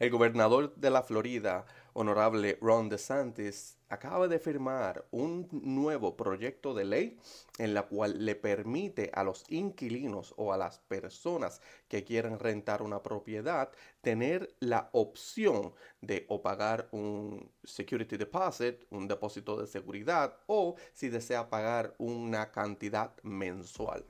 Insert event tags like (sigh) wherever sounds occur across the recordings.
El gobernador de la Florida, honorable Ron DeSantis, acaba de firmar un nuevo proyecto de ley en la cual le permite a los inquilinos o a las personas que quieran rentar una propiedad tener la opción de o pagar un security deposit, un depósito de seguridad o si desea pagar una cantidad mensual.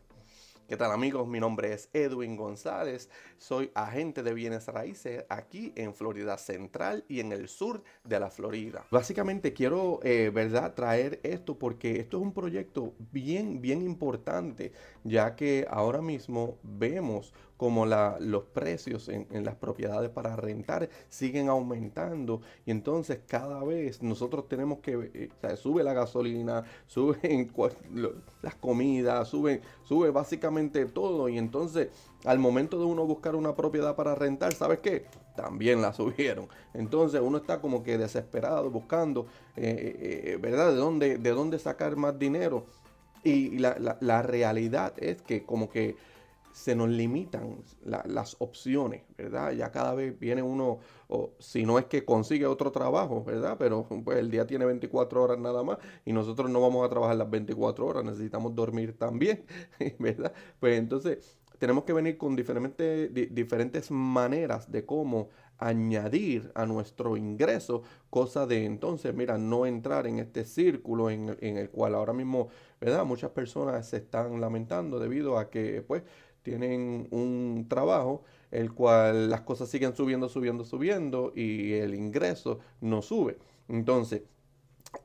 ¿Qué tal amigos? Mi nombre es Edwin González, soy agente de bienes raíces aquí en Florida Central y en el sur de la Florida. Básicamente quiero, eh, ¿verdad?, traer esto porque esto es un proyecto bien, bien importante, ya que ahora mismo vemos como los precios en, las propiedades para rentar siguen aumentando y entonces cada vez nosotros tenemos que, eh, sube la gasolina, (laughs) suben las comidas, sube básicamente todo y entonces al momento de uno buscar una propiedad para rentar, ¿sabes qué? También la (laughs) subieron. Entonces uno está como que desesperado buscando, eh, eh, ¿verdad? ¿De dónde, ¿De dónde sacar más dinero? Y la realidad es que como que se nos limitan las opciones, ¿verdad? Ya cada vez viene uno, o si no es que consigue otro trabajo, ¿verdad? Pero pues el día tiene 24 horas nada más y nosotros no vamos a trabajar las 24 horas, necesitamos dormir también, (laughs) ¿verdad? Pues entonces tenemos que venir con diferentes, diferentes maneras de cómo añadir a nuestro ingreso, cosa de entonces, mira, no entrar en este círculo en, en el cual ahora mismo, ¿verdad? Muchas personas se están lamentando debido a que, pues, tienen un trabajo, el cual las cosas siguen subiendo, subiendo, subiendo y el ingreso no sube. Entonces,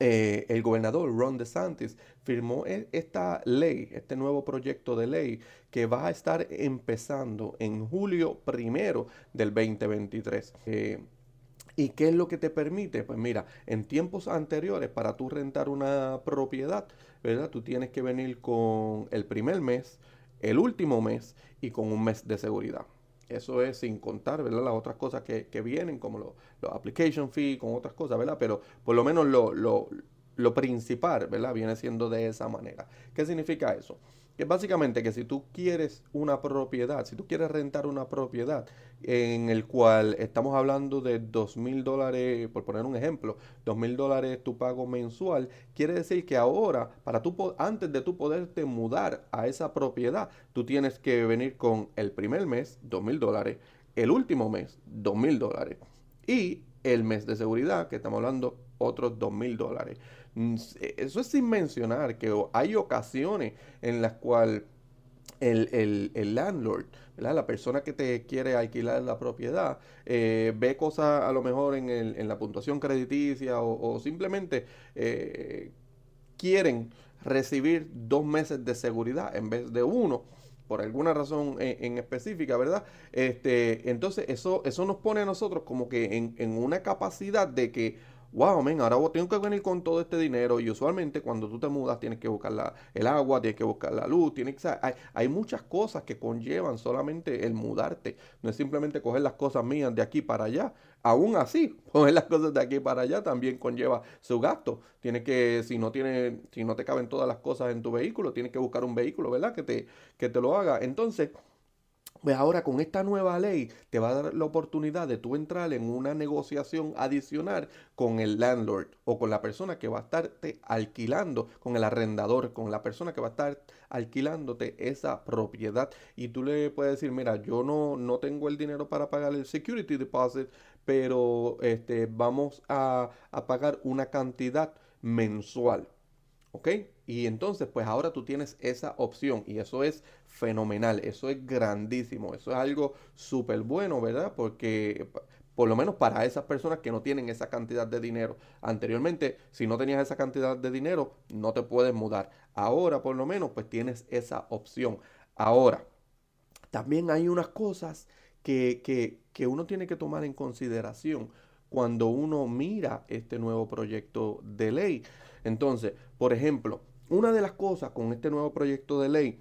eh, el gobernador Ron DeSantis firmó e, esta ley, este nuevo proyecto de ley que va a estar empezando en julio primero del 2023. Eh, ¿Y qué es lo que te permite? Pues mira, en tiempos anteriores, para tú rentar una propiedad, ¿verdad? Tú tienes que venir con el primer mes, el último mes y con un mes de seguridad. Eso es sin contar, ¿verdad? Las otras cosas que, vienen, como los application fee, con otras cosas, ¿verdad? Pero por lo menos lo, principal, Viene siendo de esa manera. ¿Qué significa eso? Que básicamente que si tú quieres una propiedad, si tú quieres rentar una propiedad en el cual estamos hablando de dos mil dólares, por poner un ejemplo, dos mil dólares tu pago mensual, quiere decir que ahora, para antes de tú poderte mudar a esa propiedad, tú tienes que venir con el primer mes, dos mil dólares, el último mes, dos mil dólares y el mes de seguridad, que estamos hablando otros dos mil dólares. Mm, e, eso es sin mencionar que hay ocasiones en las cuales el, landlord, ¿verdad? la persona que te quiere alquilar la propiedad, eh, ve cosas a lo mejor en, el, en la puntuación crediticia o, simplemente eh, quieren recibir dos meses de seguridad en vez de uno por alguna razón e, en, específica, ¿verdad? Este, entonces eso, eso nos pone a nosotros como que en, en una capacidad de que wow, men, ahora tengo que venir con todo este dinero y usualmente cuando tú te mudas tienes que buscar la, el agua, tienes que buscar la luz, tienes que, hay, hay, muchas cosas que conllevan solamente el mudarte, no es simplemente coger las cosas mías de aquí para allá, aún así, (laughs) coger las cosas de aquí para allá también conlleva su gasto, tienes que, si no, tiene, si no te caben todas las cosas en tu vehículo, tienes que buscar un vehículo, ¿verdad? Que te, que te lo haga, entonces ahora con esta nueva ley te va a dar la oportunidad de tú entrar en una negociación adicional con el landlord o con la persona que va a estarte alquilando, con el arrendador, con la persona que va a estar alquilándote esa propiedad. Y tú le puedes decir, mira, yo no, no tengo el dinero para pagar el security deposit, pero este, vamos a pagar una cantidad mensual ¿Ok? Y entonces, pues ahora tú tienes esa opción y eso es fenomenal, eso es grandísimo, eso es algo súper bueno, ¿verdad? Porque por lo menos para esas personas que no tienen esa cantidad de dinero. Anteriormente, si no tenías esa cantidad de dinero, no te puedes mudar. Ahora, por lo menos, pues tienes esa opción. Ahora, también hay unas cosas que, que, que uno tiene que tomar en consideración cuando uno mira este nuevo proyecto de ley. Entonces, por ejemplo, una de las cosas con este nuevo proyecto de ley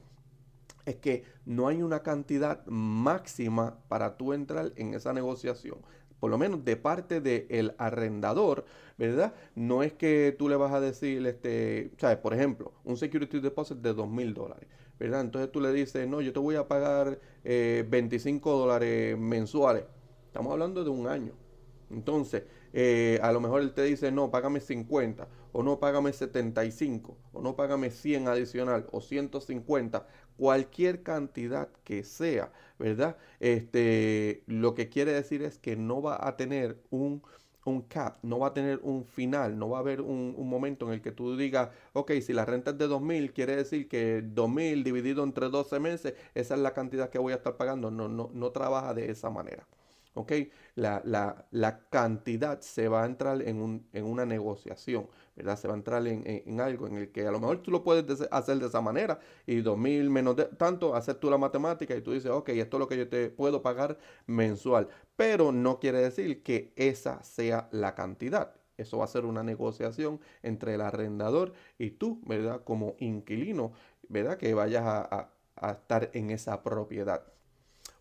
es que no hay una cantidad máxima para tú entrar en esa negociación. Por lo menos de parte del arrendador, ¿verdad? No es que tú le vas a decir, este, ¿sabes? Por ejemplo, un security deposit de dos mil dólares, ¿verdad? Entonces tú le dices, no, yo te voy a pagar 25 eh, dólares mensuales. Estamos hablando de un año. Entonces, eh, a lo mejor él te dice, no, págame 50, o no, págame 75, o no, págame 100 adicional, o 150, cualquier cantidad que sea, ¿verdad? Este, lo que quiere decir es que no va a tener un, cap, no va a tener un final, no va a haber un, momento en el que tú digas, ok, si la renta es de 2.000, quiere decir que 2.000 dividido entre 12 meses, esa es la cantidad que voy a estar pagando. No, no, no trabaja de esa manera. ¿ok? La, cantidad se va a entrar en, una negociación, ¿verdad? Se va a entrar en, algo en el que a lo mejor tú lo puedes hacer de esa manera y 2.000 menos de, tanto, hacer tú la matemática y tú dices, ok, esto es lo que yo te puedo pagar mensual, pero no quiere decir que esa sea la cantidad. Eso va a ser una negociación entre el arrendador y tú, ¿verdad? Como inquilino, ¿verdad? Que vayas a estar en esa propiedad.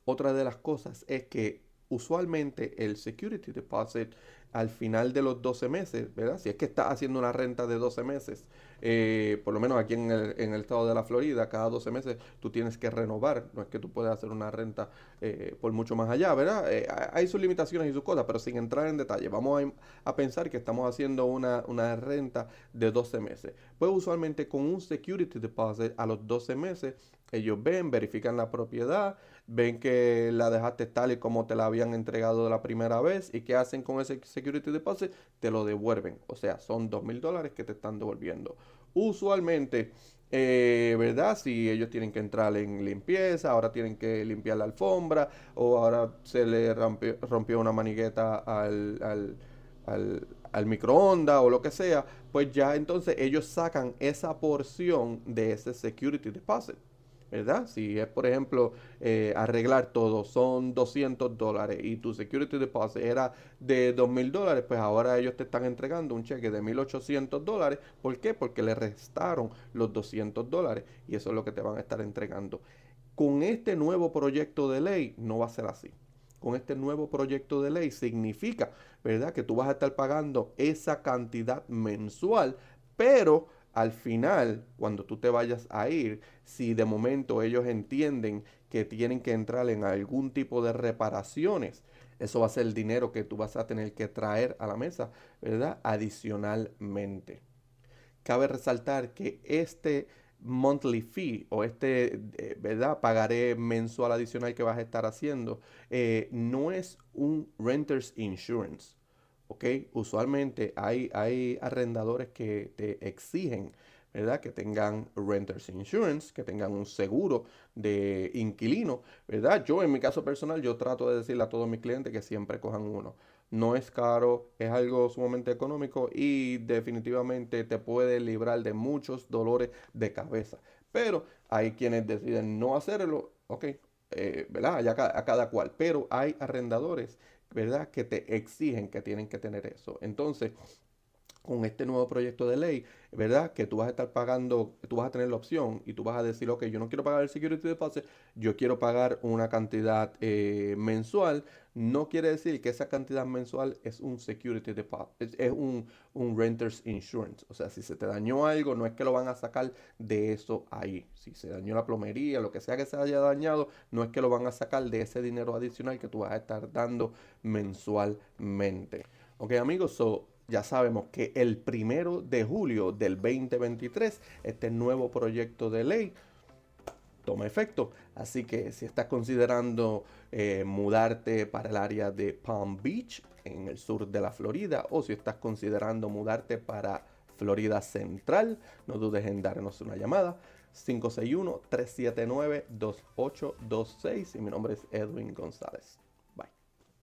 Otra de las cosas es que usualmente el security deposit al final de los 12 meses, ¿verdad? Si es que estás haciendo una renta de 12 meses, eh, por lo menos aquí en el, estado de la Florida, cada 12 meses tú tienes que renovar, no es que tú puedas hacer una renta eh, por mucho más allá, ¿verdad? Eh, hay sus limitaciones y sus cosas, pero sin entrar en detalle, vamos a, pensar que estamos haciendo una, una, renta de 12 meses. Pues usualmente con un security deposit a los 12 meses ellos ven, verifican la propiedad, ven que la dejaste tal y como te la habían entregado la primera vez y qué hacen con ese security deposit, te lo devuelven. O sea, son dos mil dólares que te están devolviendo. Usualmente, eh, ¿verdad? Si ellos tienen que entrar en limpieza, ahora tienen que limpiar la alfombra o ahora se le rompió, una manigueta al, al, al microondas o lo que sea, pues ya entonces ellos sacan esa porción de ese security deposit. ¿verdad? Si es, por ejemplo, eh, arreglar todo, son 200 dólares y tu security deposit era de 2000 dólares, pues ahora ellos te están entregando un cheque de 1800 dólares. ¿Por qué? Porque le restaron los 200 dólares y eso es lo que te van a estar entregando. Con este nuevo proyecto de ley no va a ser así con este nuevo proyecto de ley significa, ¿verdad? Que tú vas a estar pagando esa cantidad mensual, pero al final, cuando tú te vayas a ir, si de momento ellos entienden que tienen que entrar en algún tipo de reparaciones, eso va a ser el dinero que tú vas a tener que traer a la mesa, ¿verdad? Adicionalmente. Cabe resaltar que este monthly fee o este, eh, ¿verdad? Pagaré mensual adicional que vas a estar haciendo, eh, no es un renter's insurance. ¿ok? Usualmente hay, hay arrendadores que te exigen, ¿verdad? Que tengan renters insurance, que tengan un seguro de inquilino, ¿verdad? Yo en mi caso personal, yo trato de decirle a todos mis clientes que siempre cojan uno. No es caro, es algo sumamente económico y definitivamente te puede librar de muchos dolores de cabeza. Pero hay quienes deciden no hacerlo, ok, eh, ¿verdad? Ya a cada cual. Pero hay arrendadores ¿verdad? Que te exigen que tienen que tener eso. Entonces, con este nuevo proyecto de ley, ¿verdad? Que tú vas a estar pagando, tú vas a tener la opción y tú vas a decir, ok, yo no quiero pagar el security deposit, yo quiero pagar una cantidad eh, mensual. No quiere decir que esa cantidad mensual es un security deposit, es, un, un, renter's insurance. O sea, si se te dañó algo, no es que lo van a sacar de eso ahí. Si se dañó la plomería, lo que sea que se haya dañado, no es que lo van a sacar de ese dinero adicional que tú vas a estar dando mensualmente. Ok, amigos, so ya sabemos que el primero de julio del 2023, este nuevo proyecto de ley toma efecto. Así que si estás considerando eh, mudarte para el área de Palm Beach, en el sur de la Florida, o si estás considerando mudarte para Florida Central, no dudes en darnos una llamada. 561-379-2826 y mi nombre es Edwin González.